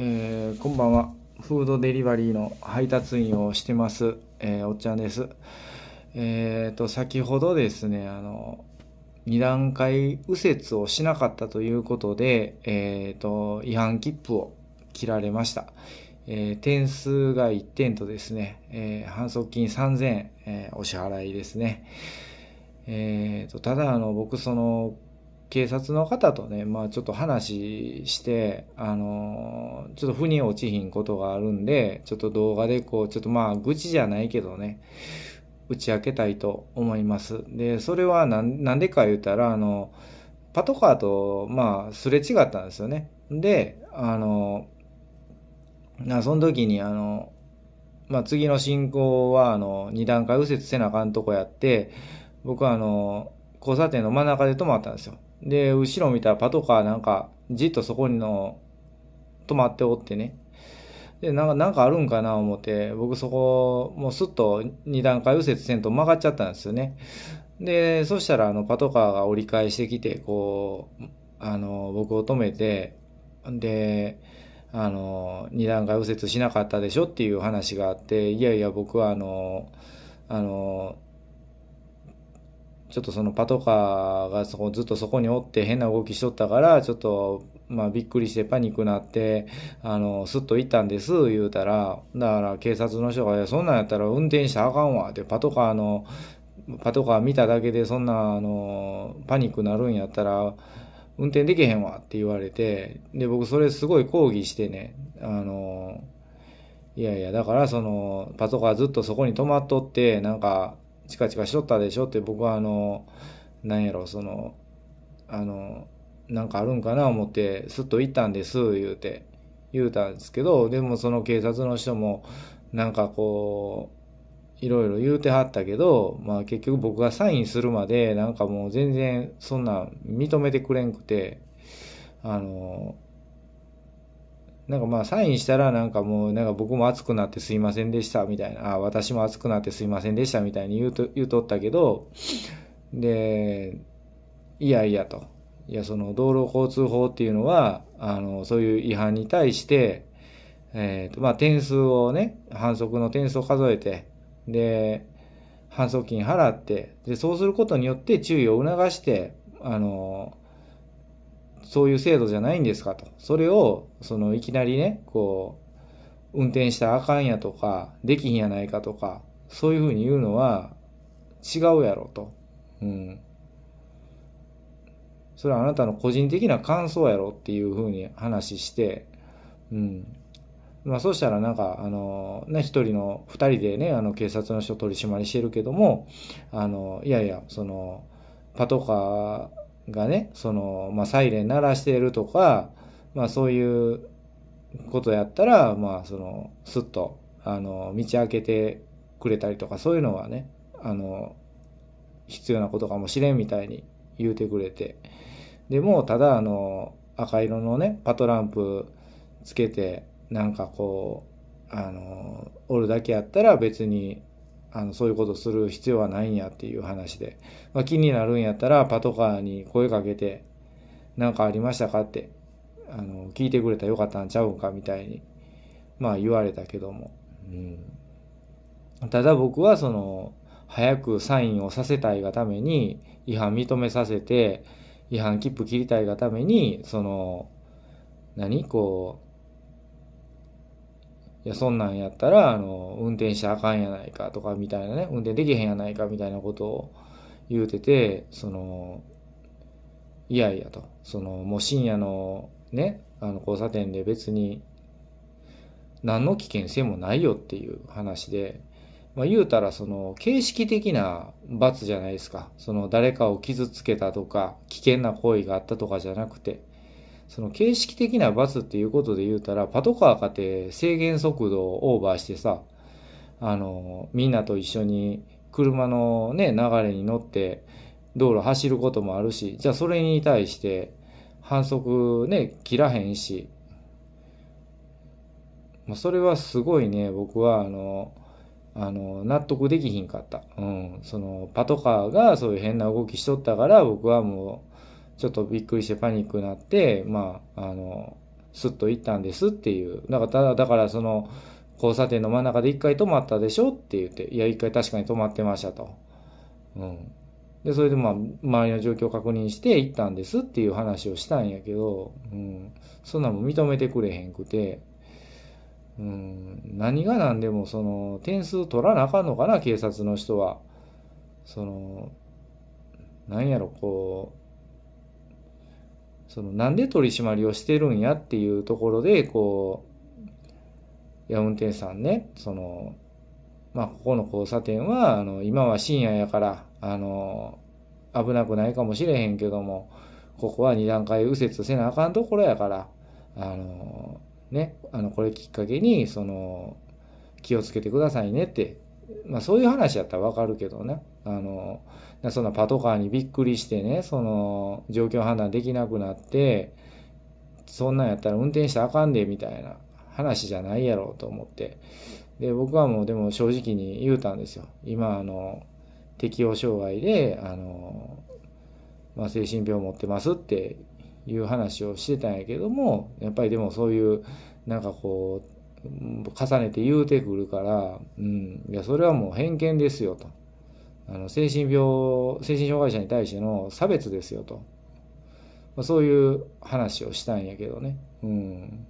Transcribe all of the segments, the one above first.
えー、こんばんは。フードデリバリーの配達員をしてます、えー、おっちゃんです。えっ、ー、と、先ほどですね、あの、2段階右折をしなかったということで、えっ、と、違反切符を切られました。え点数が1点とですね、え反則金3000円、えお支払いですね。えっ、と、ただ、あの、僕、その、警察の方とね、まあちょっと話して、あのー、ちょっと腑に落ちひんことがあるんで、ちょっと動画でこう、ちょっとまあ愚痴じゃないけどね、打ち明けたいと思います。で、それはなんでか言うたら、あの、パトカーと、まあ、すれ違ったんですよね。で、あの、なその時に、あの、まあ、次の進行は、あの、二段階右折せなあかんとこやって、僕は、あの、交差点の真ん中で止まったんですよ。で、後ろ見たらパトカーなんか、じっとそこにの、止まっておってね。で、なんか、なんかあるんかな思って、僕そこ、もうすっと2段階右折せんと曲がっちゃったんですよね。で、そしたらあのパトカーが折り返してきて、こう、あの、僕を止めて、で、あの、2段階右折しなかったでしょっていう話があって、いやいや僕はあの、あの、ちょっとそのパトカーがそこずっとそこにおって変な動きしとったから、ちょっと、まあびっくりしてパニックなって、あの、すっと行ったんです、言うたら、だから警察の人が、いや、そんなんやったら運転してあかんわ、って、パトカーの、パトカー見ただけでそんな、あの、パニックなるんやったら、運転できへんわって言われて、で、僕それすごい抗議してね、あの、いやいや、だからその、パトカーずっとそこに止まっとって、なんか、チカチカしとったでしょって僕はあのなんやろそのあのなんかあるんかな思ってすっと行ったんです言うて言うたんですけどでもその警察の人もなんかこういろいろ言うてはったけど、まあ、結局僕がサインするまでなんかもう全然そんな認めてくれんくてあのなんかまあサインしたらなんかもうなんか僕も熱くなってすいませんでしたみたいな、あ私も熱くなってすいませんでしたみたいに言うと、言うとったけど、で、いやいやと。いや、その道路交通法っていうのは、あの、そういう違反に対して、えっ、ー、と、まあ点数をね、反則の点数を数えて、で、反則金払って、で、そうすることによって注意を促して、あの、そういう制度じゃないんですかと。それを、その、いきなりね、こう、運転したらあかんやとか、できひんやないかとか、そういうふうに言うのは違うやろと。うん。それはあなたの個人的な感想やろっていうふうに話して、うん。まあ、そうしたらなんか、あの、ね、一人の、二人でね、あの、警察の人取り締まりしてるけども、あの、いやいや、その、パトカー、がね、その、まあ、サイレン鳴らしてるとか、まあ、そういうことやったら、まあ、その、すっと、あの、道開けてくれたりとか、そういうのはね、あの、必要なことかもしれんみたいに言うてくれて。でも、ただ、あの、赤色のね、パトランプつけて、なんかこう、あの、おるだけやったら別にあのそういうことする必要はないんやっていう話で、まあ、気になるんやったらパトカーに声かけて何かありましたかってあの聞いてくれたらよかったんちゃうんかみたいにまあ言われたけども、うん、ただ僕はその早くサインをさせたいがために違反認めさせて違反切符切りたいがためにその何こういや、そんなんやったら、あの、運転したあかんやないかとかみたいなね、運転できへんやないかみたいなことを言うてて、その、いやいやと、その、もう深夜のね、あの、交差点で別に、何の危険性もないよっていう話で、まあ、言うたらその形式的な罰じゃないですかその誰かを傷つけたとか危険な行為があったとかじゃなくてその形式的な罰っていうことで言うたら、パトカーかて制限速度をオーバーしてさ、あの、みんなと一緒に車のね、流れに乗って道路走ることもあるし、じゃあそれに対して反則ね、切らへんし、もうそれはすごいね、僕はあの、あの、納得できひんかった。うん。その、パトカーがそういう変な動きしとったから、僕はもう、ちょっとびっくりしてパニックになって、まあ、あの、すっと行ったんですっていう。だから、ただ、だからその、交差点の真ん中で一回止まったでしょって言って、いや、一回確かに止まってましたと。うん。で、それでまあ、周りの状況を確認して行ったんですっていう話をしたんやけど、うん。そんなんも認めてくれへんくて、うん。何が何でも、その、点数取らなあかんのかな、警察の人は。その、なんやろ、こう、そのなんで取り締まりをしてるんやっていうところでこういや運転手さんねそのまあここの交差点はあの今は深夜やからあの危なくないかもしれへんけどもここは2段階右折せなあかんところやからあのねあのこれきっかけにその気をつけてくださいねって、まあ、そういう話やったらわかるけどねあのそのパトカーにびっくりしてね、その状況判断できなくなって、そんなんやったら運転したらあかんで、みたいな話じゃないやろと思って。で、僕はもうでも正直に言うたんですよ。今、あの、適応障害で、あの、まあ、精神病持ってますっていう話をしてたんやけども、やっぱりでもそういう、なんかこう、重ねて言うてくるから、うん、いや、それはもう偏見ですよと。あの精神病精神障害者に対しての差別ですよと、まあ、そういう話をしたんやけどね、うん、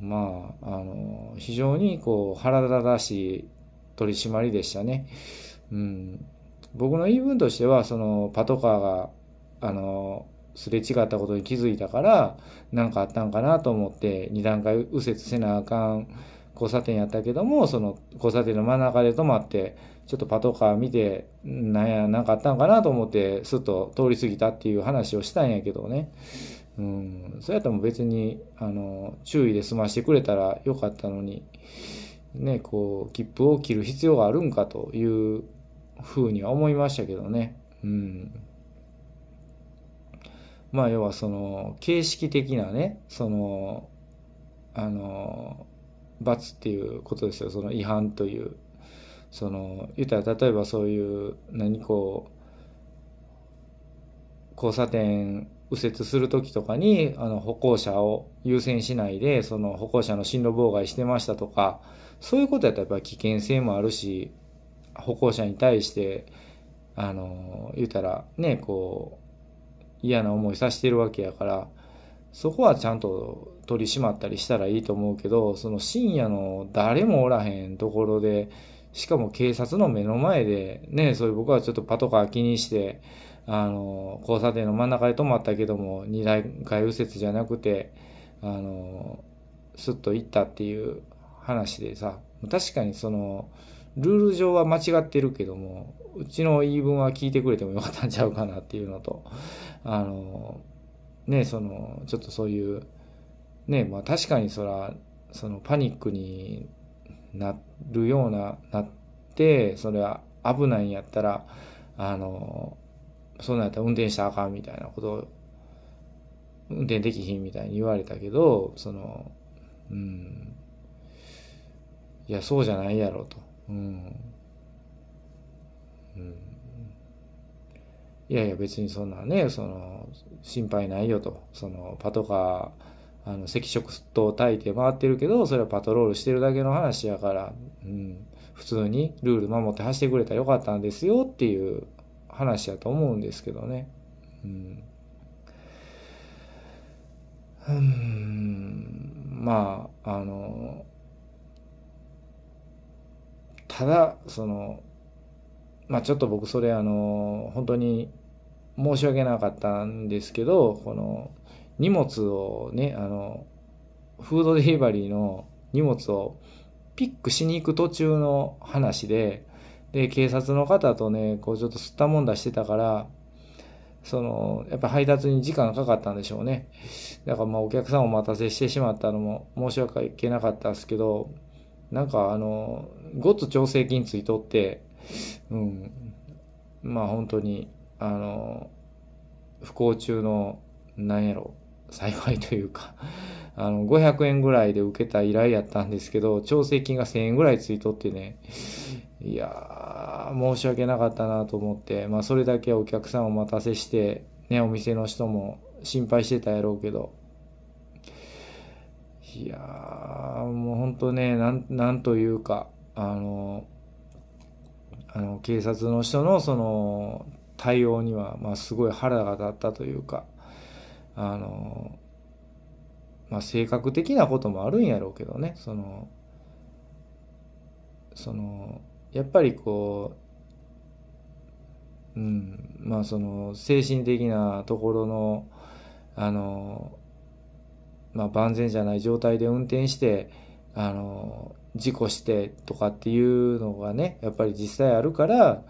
まああの非常にこう腹立たしい取り締まりでしたね、うん、僕の言い分としてはそのパトカーがあのすれ違ったことに気づいたから何かあったんかなと思って2段階右折せなあかん交差点やったけどもその交差点の真ん中で止まってちょっとパトカー見て、なんや、なんかあったんかなと思って、すっと通り過ぎたっていう話をしたんやけどね。うん、それやったら別に、あの、注意で済ましてくれたらよかったのに、ね、こう、切符を切る必要があるんかというふうには思いましたけどね。うん。まあ、要はその、形式的なね、その、あの、罰っていうことですよ。その違反という。その言ったら例えばそういう何こう交差点右折する時とかにあの歩行者を優先しないでその歩行者の進路妨害してましたとかそういうことやったらやっぱ危険性もあるし歩行者に対してあの言うたらねこう嫌な思いさしてるわけやからそこはちゃんと取り締まったりしたらいいと思うけどその深夜の誰もおらへんところでしかも警察の目の前で、ね、そういう僕はちょっとパトカー気にして、あの、交差点の真ん中で止まったけども、二台外右折じゃなくて、あの、スッと行ったっていう話でさ、確かにその、ルール上は間違ってるけども、うちの言い分は聞いてくれてもよかったんちゃうかなっていうのと、あの、ね、その、ちょっとそういう、ね、まあ確かにそら、そのパニックになるようななってそれは危ないんやったらあのそんなんやったら運転したらあかんみたいなことを運転できひんみたいに言われたけどそのうんいやそうじゃないやろと。うんうん、いやいや別にそんなねその心配ないよとそのパトカーあの赤色灯焚いて回ってるけどそれはパトロールしてるだけの話やから、うん、普通にルール守って走ってくれたらよかったんですよっていう話やと思うんですけどね。うんうんまああのただそのまあちょっと僕それあの本当に申し訳なかったんですけどこの荷物をね、あの、フードデリバリーの荷物をピックしに行く途中の話で、で、警察の方とね、こうちょっと吸ったもんだしてたから、その、やっぱ配達に時間かかったんでしょうね。だからまあお客さんお待たせしてしまったのも申し訳なかったですけど、なんかあの、ごつ調整金ついとって、うん、まあ本当に、あの、不幸中の、なんやろ、幸いというか、あの、500円ぐらいで受けた依頼やったんですけど、調整金が1000円ぐらいついとってね、いやー、申し訳なかったなと思って、まあ、それだけお客さんお待たせして、ね、お店の人も心配してたやろうけど、いやー、もう本当ね、なん、なんというか、あの、あの、警察の人のその、対応には、まあ、すごい腹が立ったというか、あの、まあ、性格的なこともあるんやろうけどね、その、その、やっぱりこう、うん、まあその、精神的なところの、あの、まあ、万全じゃない状態で運転して、あの、事故してとかっていうのがね、やっぱり実際あるから、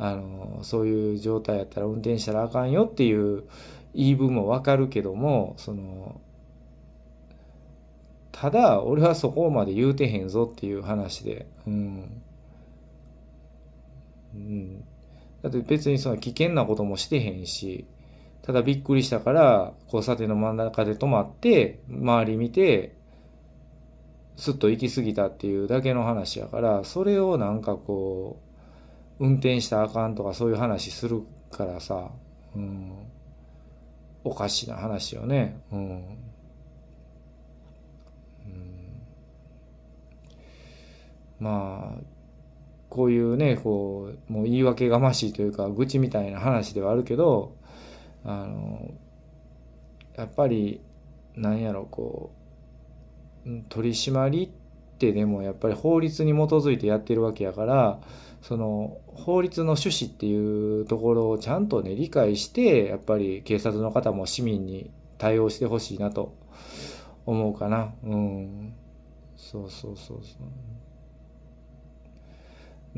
あの、そういう状態やったら運転したらあかんよっていう、言い分もわかるけども、その、ただ、俺はそこまで言うてへんぞっていう話で、うん。うん。だって別にその危険なこともしてへんし、ただびっくりしたから、交差点の真ん中で止まって、周り見て、すっと行き過ぎたっていうだけの話やから、それをなんかこう、運転したらあかんとかそういう話するからさ、うん。おかしな話よね。うん。うん、まあ、こういうね、こう、もう言い訳がましいというか、愚痴みたいな話ではあるけど、あの、やっぱり、なんやろ、こう、取り締まりってでもやっぱり法律に基づいてやってるわけやからその法律の趣旨っていうところをちゃんとね理解してやっぱり警察の方も市民に対応してほしいなと思うかなうんそうそうそうそう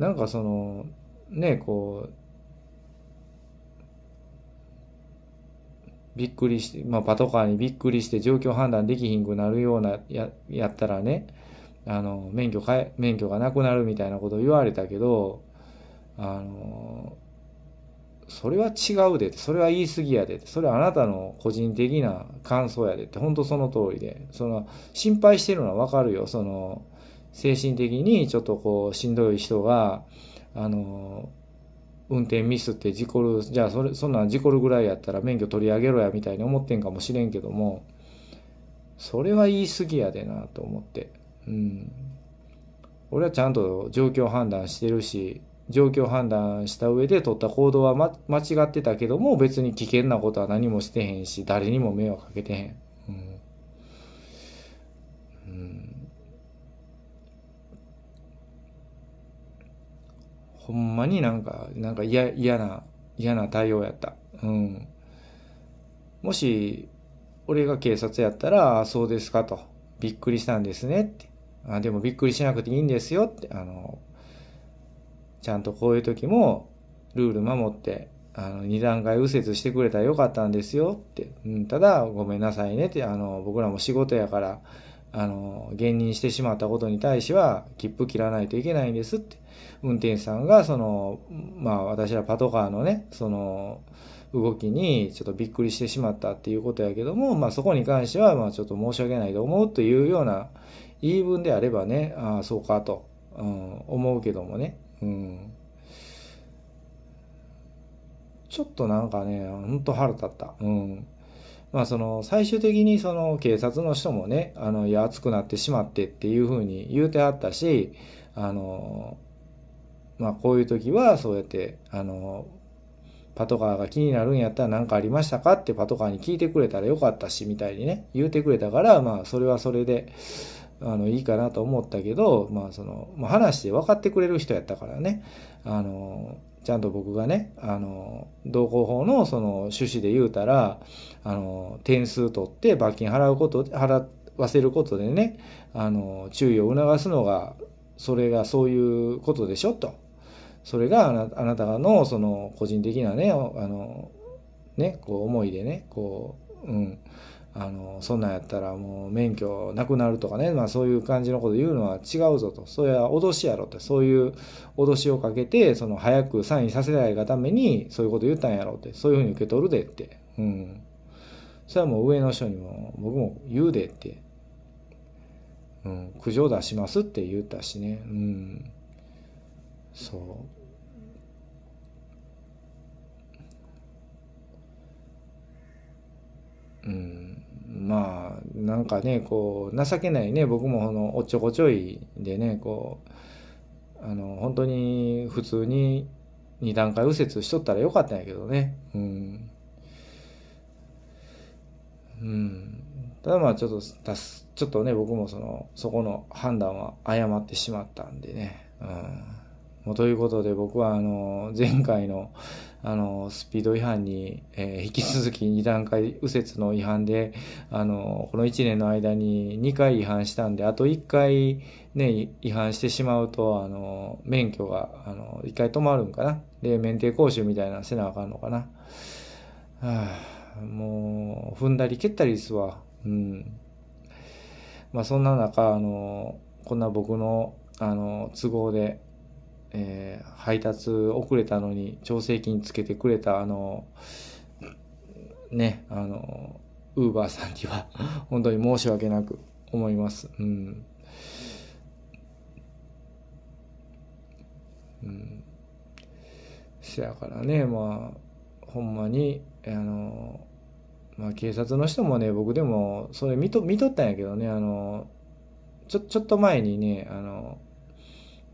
なんかそのねこうびっくりして、まあ、パトカーにびっくりして状況判断できひんくなるようなややったらねあの免許かえ免許がなくなるみたいなことを言われたけどあのそれは違うでそれは言い過ぎやでそれはあなたの個人的な感想やでって本当その通りでその心配してるのはわかるよその精神的にちょっとこうしんどい人があの運転ミスって事故るじゃあそれそんなん事故るぐらいやったら免許取り上げろやみたいに思ってんかもしれんけどもそれは言い過ぎやでなと思ってうん俺はちゃんと状況判断してるし状況判断した上で取った行動は、ま、間違ってたけども別に危険なことは何もしてへんし誰にも迷惑かけてへん、うん、うん、ほんまになんかなんか嫌な嫌な対応やった、うん、もし俺が警察やったら「そうですか」と「びっくりしたんですね」ってあでもびっくりしなくていいんですよって、あの、ちゃんとこういう時もルール守って、あの、二段階右折してくれたらよかったんですよって、うん、ただごめんなさいねって、あの、僕らも仕事やから、あの、現任してしまったことに対しては、切符切らないといけないんですって。運転手さんが、その、まあ、私らパトカーのね、その、動きにちょっとびっくりしてしまったっていうことやけども、まあ、そこに関しては、まあ、ちょっと申し訳ないと思うというような言い分であればね、ああ、そうかと、うん、思うけどもね、うん。ちょっとなんかね、ほんと腹立った。うん。まあその、最終的にその警察の人もね、あの、いや、熱くなってしまってっていうふうに言うてあったし、あの、まあこういう時はそうやって、あの、パトカーが気になるんやったら何かありましたかってパトカーに聞いてくれたらよかったしみたいにね、言うてくれたから、まあそれはそれで、あのいいかなと思ったけど、まあそのまあ、話して分かってくれる人やったからねあのちゃんと僕がねあの同行法のその趣旨で言うたらあの点数取って罰金払うこと払わせることでねあの注意を促すのがそれがそういうことでしょとそれがあなあなたのその個人的なねあのねこう思いでねこううんあのそんなんやったらもう免許なくなるとかね、まあ、そういう感じのこと言うのは違うぞとそれは脅しやろってそういう脅しをかけてその早くサインさせないがためにそういうこと言ったんやろってそういうふうに受け取るでって、うん、それはもう上の人にも僕も言うでって、うん、苦情出しますって言ったしね、うん、そう。うん、まあなんかねこう情けないね僕もこのおっちょこちょいでねこうあの本当に普通に2段階右折しとったらよかったんやけどねうん、うん、ただまあちょっとちょっとね僕もそのそこの判断は誤ってしまったんでねうんもうということで僕はあの前回のあのスピード違反に、え引き続き2段階右折の違反であのこの1年の間に2回違反したんであと1回、ね、違反してしまうとあの免許があの1回止まるんかなで免停講習みたいなのせなあかんのかな、はあ、もう踏んだり蹴ったりですわうんまあそんな中あのこんな僕のあの都合でえー、配達遅れたのに調整金つけてくれたあのねあのウーバーさんには 本当に申し訳なく思います。うん、うん、せやからねまあほんまにあのまあ警察の人もね僕でもそれ見と見とったんやけどねあのちょちょっと前にねあの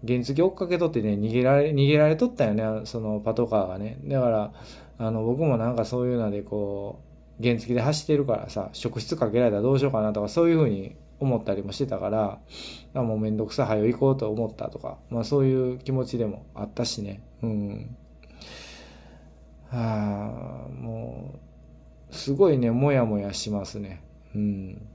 原付追っかけとってね、逃げられ、逃げられとったよね、そのパトカーがね。だから、あの、僕もなんかそういうので、こう、原付で走ってるからさ、職質かけられたらどうしようかなとか、そういうふうに思ったりもしてたから、あもうめんどくさ、はよ行こうと思ったとか、まあそういう気持ちでもあったしね。うん。はあ、もう、すごいね、もやもやしますね。うん。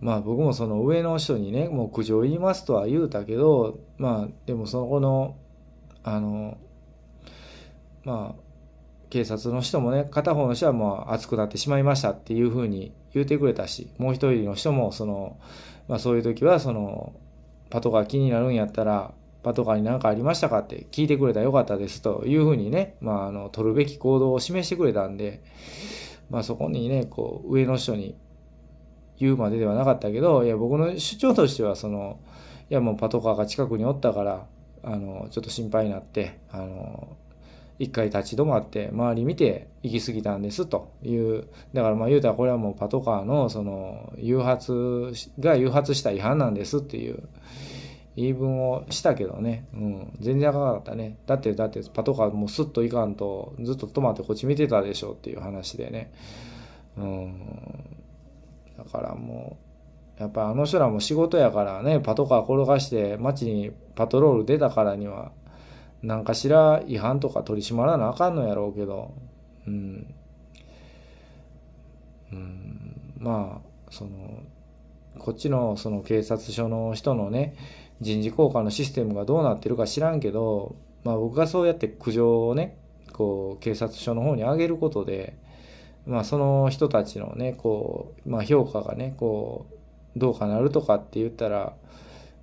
まあ僕もその上の人にね、もう苦情言いますとは言うたけど、まあでもそこの、あの、まあ、警察の人もね、片方の人はもう熱くなってしまいましたっていうふうに言うてくれたし、もう一人の人も、その、まあそういう時は、その、パトカー気になるんやったら、パトカーに何かありましたかって聞いてくれたらよかったですというふうにね、まああの、取るべき行動を示してくれたんで、まあそこにね、こう、上の人に言うまでではなかったけどいや僕の主張としてはそのいやもうパトカーが近くにおったからあのちょっと心配になってあの一回立ち止まって周り見て行き過ぎたんですというだからまあ言うたらこれはもうパトカーのその誘発が誘発した違反なんですっていう言い分をしたけどね、うん、全然あかんかったねだってだってパトカーもうスッと行かんとずっと止まってこっち見てたでしょっていう話でねうんだからもう、やっぱあの人らも仕事やからね、パトカー転がして街にパトロール出たからには、何かしら違反とか取り締まらなあかんのやろうけど、うん。うん、まあ、その、こっちのその警察署の人のね、人事効果のシステムがどうなってるか知らんけど、まあ僕がそうやって苦情をね、こう警察署の方に上げることで、まあ、その人たちのねこう、まあ、評価がねこうどうかなるとかって言ったら、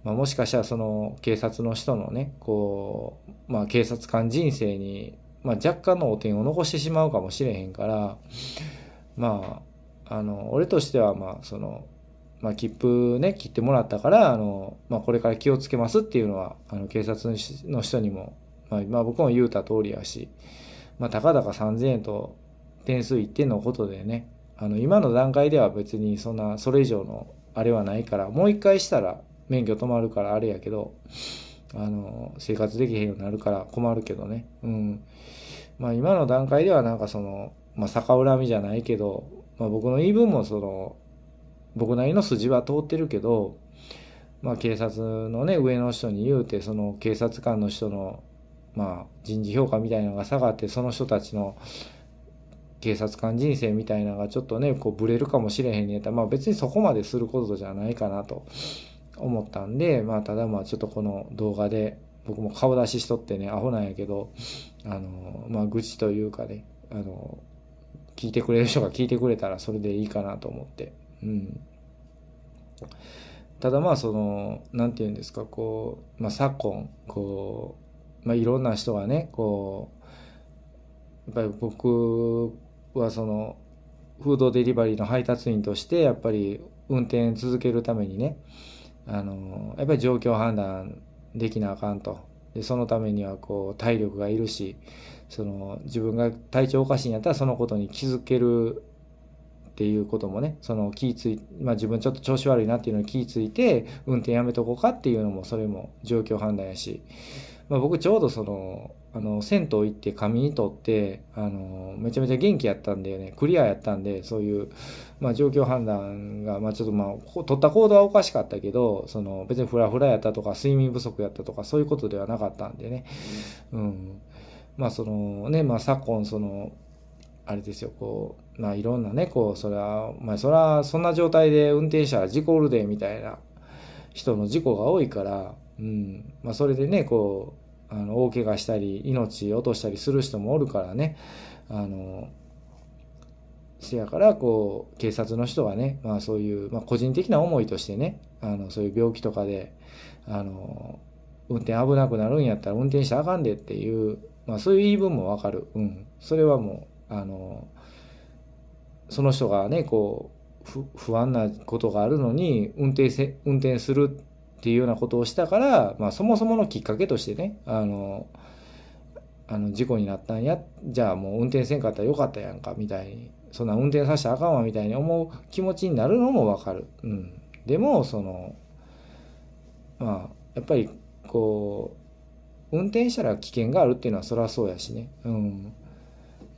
まあ、もしかしたらその警察の人のねこう、まあ、警察官人生に、まあ、若干の汚点を残してしまうかもしれへんからまああの俺としてはまあその。まあ、切符ね、切ってもらったから、あの、まあ、これから気をつけますっていうのは、あの、警察の人にも、まあ、まあ、僕も言うた通りやし、まあ、たかだか3000円と点数1点のことでねあの今の段階では別にそんなそれ以上のあれはないからもう一回したら免許止まるからあれやけどあの生活できへんようになるから困るけどねうんまあ今の段階ではなんかその、まあ、逆恨みじゃないけど、まあ、僕の言い分もその僕なりの筋は通ってるけどまあ、警察のね上の人に言うてその警察官の人の、まあ、人事評価みたいなのが下がってその人たちの警察官人生みたいなのがちょっとね、こうブレるかもしれへんねやったら、まあ別にそこまですることじゃないかなと思ったんで、まあただまあちょっとこの動画で、僕も顔出ししとってね、アホなんやけど、あの、まあ愚痴というかね、あの、聞いてくれる人が聞いてくれたらそれでいいかなと思って、うん。ただまあその、何て言うんですか、こう、まあ昨今、こう、まあいろんな人がね、こう、やっぱり僕はそのフードデリバリーの配達員としてやっぱり運転続けるためにねあのやっぱり状況判断できなあかんとでそのためにはこう体力がいるしその自分が体調おかしいんやったらそのことに気づけるっていうこともねその気つい、まあ、自分ちょっと調子悪いなっていうのに気付いて運転やめとこうかっていうのもそれも状況判断やし、まあ、僕ちょうどそのあの銭湯行って紙に取ってあのめちゃめちゃ元気やったんでねクリアやったんでそういう、まあ、状況判断が、まあ、ちょっとまあ取った行動はおかしかったけどその別にフラフラやったとか睡眠不足やったとかそういうことではなかったんでね、うん、まあそのね、まあ、昨今そのあれですよこう、まあ、いろんなねこうそれは、まあ、それはそんな状態で運転者は事故るでみたいな人の事故が多いから、うんまあ、それでねこうあの大怪我したり命落としたりする人もおるからねあのせやからこう警察の人はね、まあ、そういう、まあ、個人的な思いとしてねあのそういう病気とかであの運転危なくなるんやったら運転したあかんでっていう、まあ、そういう言い分もわかる、うん、それはもうあのその人がねこう不安なことがあるのに運転せ運転するっていうようなことをしたから、まあ、そもそものきっかけとしてねあのあの事故になったんやじゃあもう運転せんかったらよかったやんかみたいにそんな運転させたらあかんわみたいに思う気持ちになるのもわかる、うん、でもそのまあやっぱりこう運転したら危険があるっていうのはそりゃそうやしね、うん、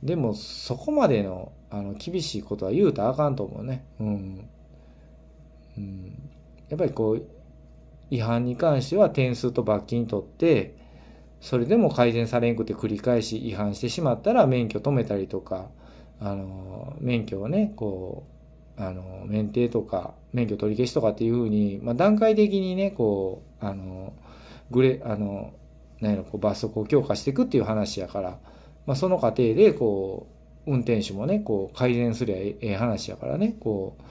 でもそこまでのあの厳しいことは言うたらあかんと思うね、うん、うん、やっぱりこう違反に関しては点数と罰金取って、それでも改善されんくて繰り返し違反してしまったら免許止めたりとか、あの、免許をね、こう、あの、免停とか、免許取り消しとかっていうふうに、まあ、段階的にね、こう、あの、グレ、あの、何やろ、こう、罰則を強化していくっていう話やから、まあ、その過程で、こう、運転手もね、こう、改善すりゃええ話やからね、こう、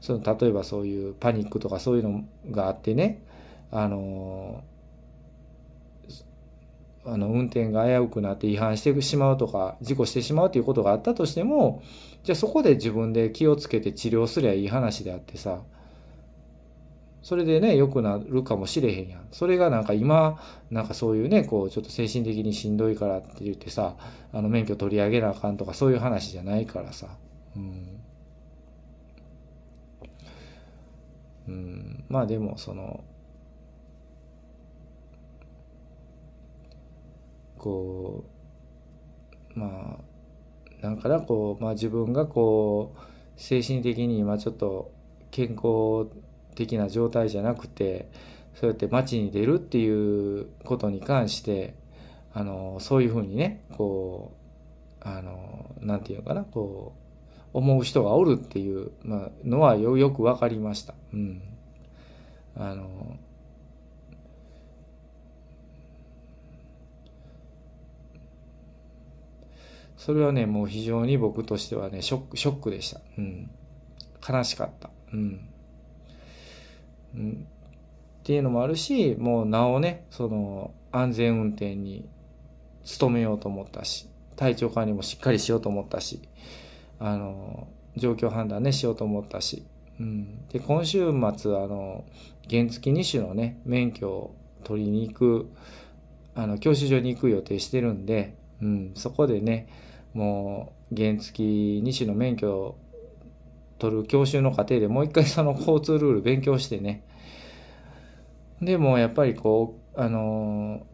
その、例えばそういうパニックとかそういうのがあってね、あのあの運転が危うくなって違反してしまうとか事故してしまうということがあったとしてもじゃあそこで自分で気をつけて治療すりゃいい話であってさそれでね良くなるかもしれへんやんそれがなんか今なんかそういうねこうちょっと精神的にしんどいからって言ってさあの免許取り上げなあかんとかそういう話じゃないからさうん、うん、まあでもそのこうまあなんかなこう、まあ、自分がこう精神的に今ちょっと健康的な状態じゃなくてそうやって街に出るっていうことに関してあのそういうふうにねこうあのなんていうかなこう思う人がおるっていう、まあのはよく分かりました。うん、あのそれはね、もう非常に僕としてはね、ショック、ショックでした。うん。悲しかった。うん。うん、っていうのもあるし、もうなおね、その、安全運転に努めようと思ったし、体調管理もしっかりしようと思ったし、あの、状況判断ね、しようと思ったし。うん。で、今週末、あの、原付2種のね、免許を取りに行く、あの、教習所に行く予定してるんで、うん、そこでね、もう原付種の免許を取る教習の過程でもう一回その交通ルール勉強してねでもやっぱりこうあの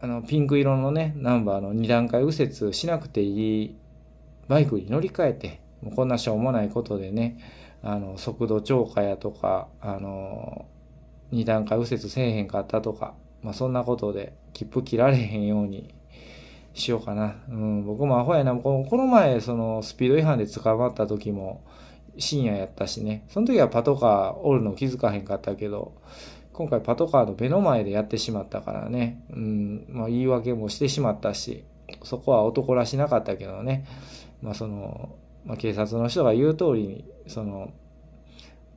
あのピンク色のねナンバーの2段階右折しなくていいバイクに乗り換えてもうこんなしょうもないことでねあの速度超過やとかあの2段階右折せえへんかったとか、まあ、そんなことで切符切られへんようにしようかな。うん、僕もアホやな。このこの前、その、スピード違反で捕まった時も、深夜やったしね。その時はパトカーおるの気づかへんかったけど、今回パトカーの目の前でやってしまったからね。うん、まあ、言い訳もしてしまったし、そこは男らしなかったけどね。まあ、その、まあ、警察の人が言う通りに、その、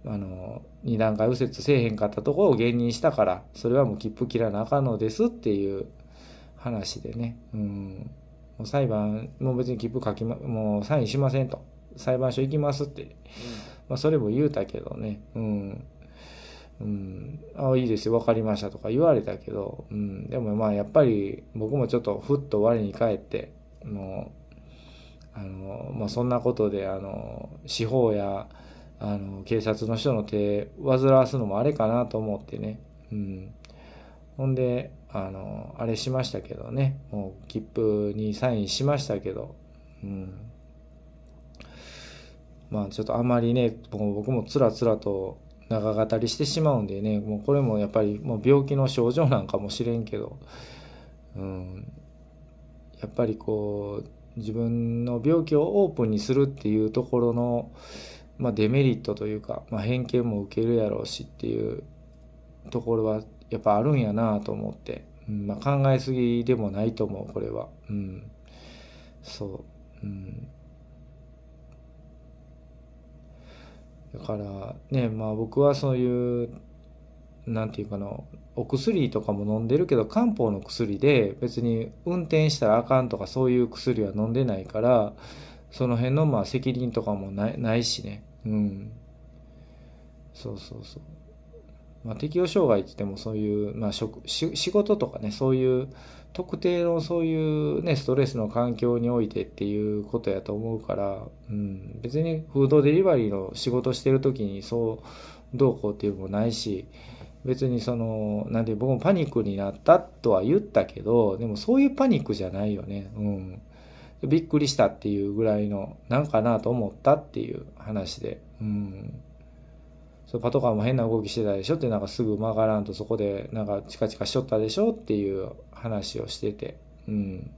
あの、二段階右折せえへんかったところを現任したから、それはもう切符切らなあかんのですっていう、話でね、うん、もう裁判、もう別に切符書きま、もうサインしませんと、裁判所行きますって、うん、まあそれも言うたけどね、うん、うん、あいいですよ、分かりましたとか言われたけど、うん、でもまあやっぱり僕もちょっとふっと我に返って、もうあのまあ、そんなことであの司法やあの警察の人の手煩わすのもあれかなと思ってね、うん、ほんであの、あれしましたけどね、もう切符にサインしましたけど、うん。まあちょっとあまりね、もう僕もつらつらと長語りしてしまうんでね、もうこれもやっぱりもう病気の症状なんかもしれんけど、うん。やっぱりこう、自分の病気をオープンにするっていうところの、まあ、デメリットというか、まあ、偏見も受けるやろうしっていうところはやっぱあるんやなと思って、うんまあ、考えすぎでもないと思うこれはうんそう、うん、だからねまあ僕はそういう何て言うかなお薬とかも飲んでるけど漢方の薬で別に運転したらあかんとかそういう薬は飲んでないからその辺のまあ責任とかもないないしねうんそうそうそうまあ、適応障害って言ってもそういう、まあ、職仕事とかねそういう特定のそういう、ね、ストレスの環境においてっていうことやと思うから、うん、別にフードデリバリーの仕事してる時にそうどうこうっていうのもないし別にそのなんで僕もパニックになったとは言ったけどでもそういうパニックじゃないよね。うんびっくりしたっていうぐらいのなんかなと思ったっていう話で、うん、そパトカーも変な動きしてたでしょってなんかすぐ曲がらんとそこでなんかチカチカしとったでしょっていう話をしてて、うん、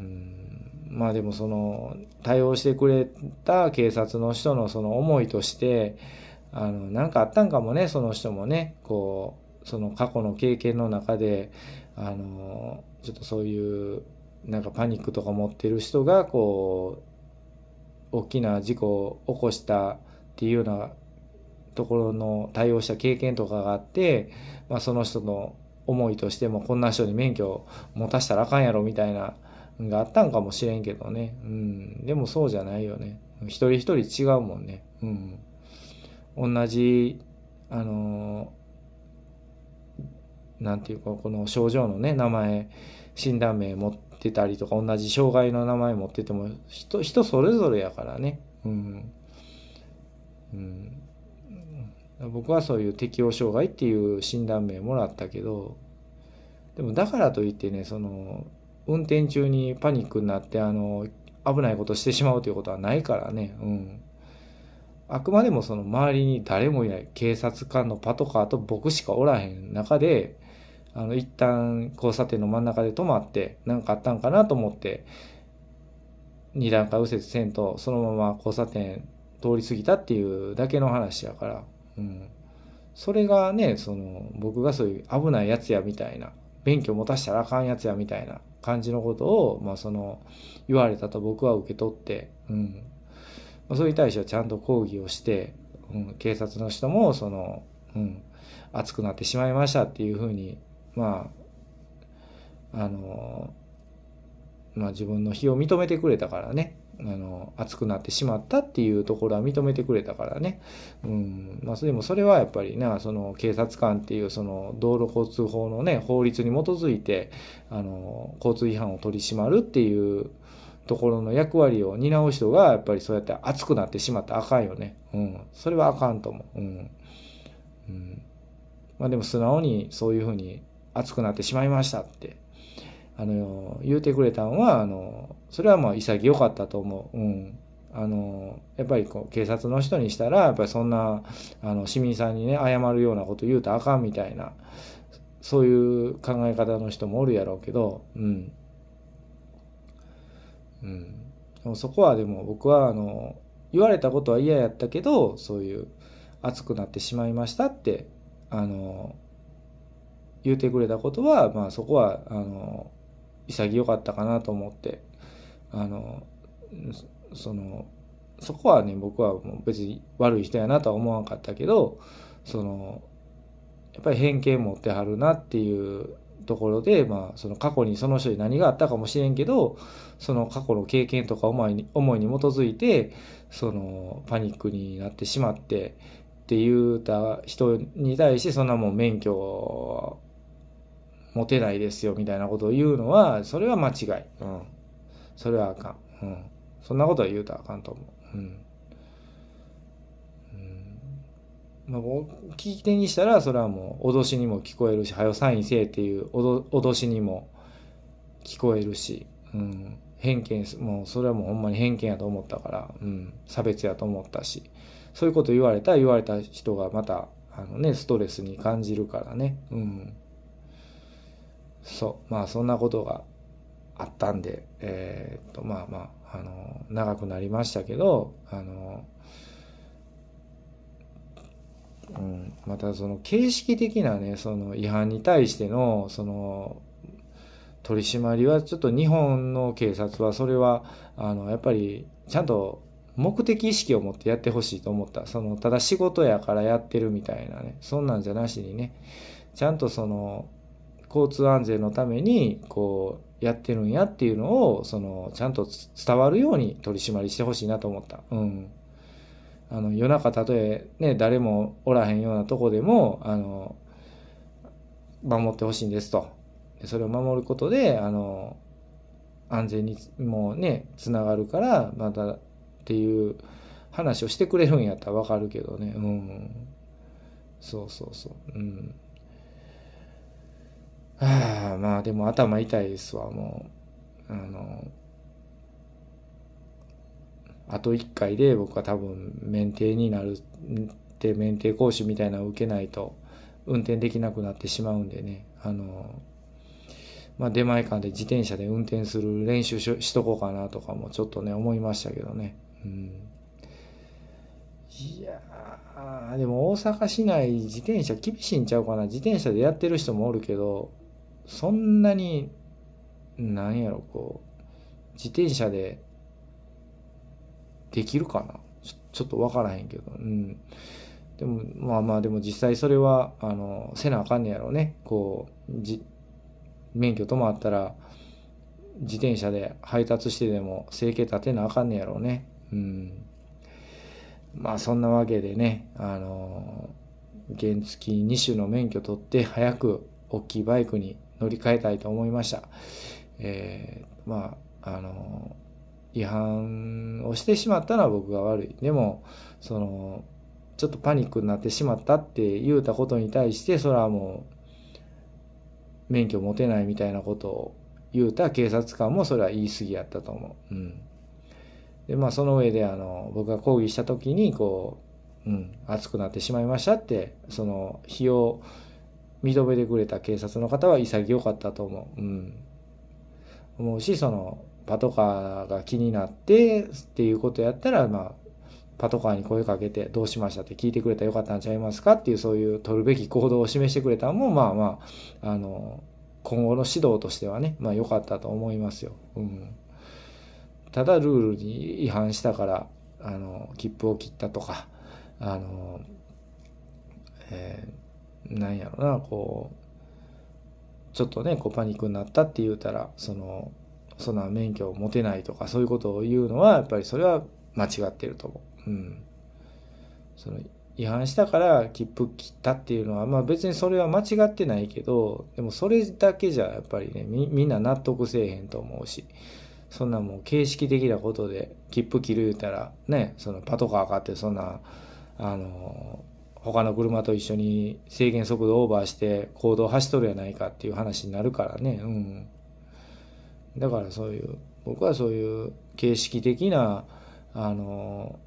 うん、まあでもその対応してくれた警察の人のその思いとしてあのなんかあったんかもねその人もねこうその過去の経験の中であのちょっとそういうなんかパニックとか持ってる人がこう大きな事故を起こしたっていうようなところの対応した経験とかがあって、まあ、その人の思いとしてもこんな人に免許を持たしたらあかんやろみたいながあったんかもしれんけどね、うん、でもそうじゃないよね一人一人違うもんね、うん、同じあの何て言うかこの症状のね名前診断名持ってたりとか同じ障害の名前持ってても人それぞれやからね、うん、うん、僕はそういう適応障害っていう診断名もらったけどでもだからといってねその運転中にパニックになってあの危ないことしてしまうということはないからね、うん、あくまでもその周りに誰もいない警察官のパトカーと僕しかおらへん中であの一旦交差点の真ん中で止まって何かあったんかなと思って2段階右折せんとそのまま交差点通り過ぎたっていうだけの話やから、うん、それがねその僕がそういう危ないやつやみたいな免許持たしたらあかんやつやみたいな感じのことを、まあ、その言われたと僕は受け取って、うんまあ、それに対してはちゃんと抗議をして、うん、警察の人もその、うん、熱くなってしまいましたっていうふうにまああのまあ自分の非を認めてくれたからね、あの熱くなってしまったっていうところは認めてくれたからね、うんまあ、でもそれはやっぱりなその警察官っていうその道路交通法のね法律に基づいてあの交通違反を取り締まるっていうところの役割を担う人がやっぱりそうやって熱くなってしまったらあかんよね、うん、それはあかんと思う、うんうんまあ、でも素直にそういうふうに熱くなってしまいましたってあの言うてくれたんはあのそれはまあ潔かったと思う。うんあのやっぱりこう警察の人にしたらやっぱりそんなあの市民さんにね謝るようなこと言うたらあかんみたいなそういう考え方の人もおるやろうけど、うんうん、そこはでも僕はあの言われたことは嫌やったけどそういう熱くなってしまいましたってあの言うてくれたことは、まあ、そこはあの潔かったかなと思ってあのそのそこはね僕はもう別に悪い人やなとは思わんかったけどそのやっぱり偏見持ってはるなっていうところで、まあ、その過去にその人に何があったかもしれんけどその過去の経験とか思いに思いに基づいてそのパニックになってしまってって言うた人に対してそんなもん免許モテないですよみたいなことを言うのは、それは間違い。うん。それはあかん。うん。そんなことは言うたらあかんと思う。うん。うん、まあ、聞き手にしたら、それはもう脅しにも聞こえるし、はよサインせえっていう脅しにも聞こえるし、うん。偏見もうそれはもうほんまに偏見やと思ったから、うん。差別やと思ったし、そういうこと言われたら言われた人がまた、あのね、ストレスに感じるからね。うん。そうまあそんなことがあったんでえー、っとまあまああの長くなりましたけどあの、うん、またその形式的なねその違反に対してのその取り締まりはちょっと日本の警察はそれはあのやっぱりちゃんと目的意識を持ってやってほしいと思ったそのただ仕事やからやってるみたいなねそんなんじゃなしにねちゃんとその交通安全のためにこうやってるんやっていうのをそのちゃんと伝わるように取り締まりしてほしいなと思った。うんあの夜中たとえね誰もおらへんようなとこでもあの守ってほしいんですとそれを守ることであの安全にもうねつながるからまたっていう話をしてくれるんやったらわかるけどねうんそうそうそううん。はあ、まあでも頭痛いですわ、もう。あの、あと1回で僕は多分免停になるって免停講習みたいなのを受けないと運転できなくなってしまうんでねあのまあ出前館で自転車で運転する練習ししとこうかなとかもちょっとね思いましたけどね、うん、いやーでも大阪市内自転車厳しいんちゃうかな自転車でやってる人もおるけどそんなになんやろこう自転車でできるかなちょっと分からへんけど、うん、でもまあまあでも実際それはあのせなあかんねやろうねこうじ免許止まったら自転車で配達してでも生計立てなあかんねやろうねうんまあそんなわけでねあの原付2種の免許取って早く大きいバイクに乗り換えたいと思いました。えー、まあ、あの、違反をしてしまったのは僕が悪い。でも、その、ちょっとパニックになってしまったって言うたことに対して、それはもう、免許持てないみたいなことを言うた警察官もそれは言い過ぎやったと思う。うん。で、まあ、その上で、あの、僕が抗議した時に、こう、うん、熱くなってしまいましたって、その、日を、認めてくれた警察の方は潔かったと思う。うん。思うし、その、パトカーが気になってっていうことやったら、まあ、パトカーに声かけて、どうしましたって聞いてくれたらよかったんちゃいますかっていう、そういう取るべき行動を示してくれたのも、まあまあ、あの、今後の指導としてはね、まあ良かったと思いますよ。うん。ただ、ルールに違反したから、あの、切符を切ったとか、あの、えーなんやろなこうちょっとねこうパニックになったって言うたらそのそんな免許を持てないとかそういうことを言うのはやっぱりそれは間違ってると思う。うん、その違反したから切符切ったっていうのは、まあ、別にそれは間違ってないけどでもそれだけじゃやっぱりねみんな納得せえへんと思うしそんなもう形式的なことで切符切る言うたらねそのパトカー買ってそんなあの他の車と一緒に制限速度オーバーして行動走っとるやないかっていう話になるからね、うん、だからそういう僕はそういう形式的なあの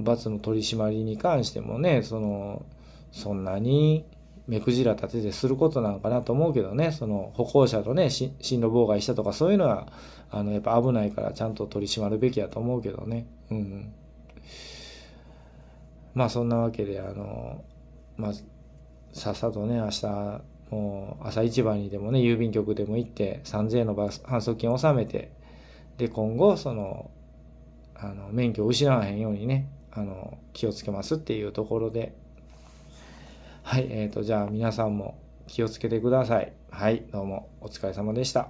罰の取り締まりに関してもねそのそんなに目くじら立ててすることなんかなと思うけどねその歩行者とね進路妨害したとかそういうのはあのやっぱ危ないからちゃんと取り締まるべきやと思うけどねうん。まあそんなわけであのまあさっさとね明日もう朝市場にでもね郵便局でも行って3,000円の反則金を納めてで今後そのあの免許を失わへんようにねあの気をつけますっていうところではいえーと、とじゃあ皆さんも気をつけてくださいはいどうもお疲れ様でした。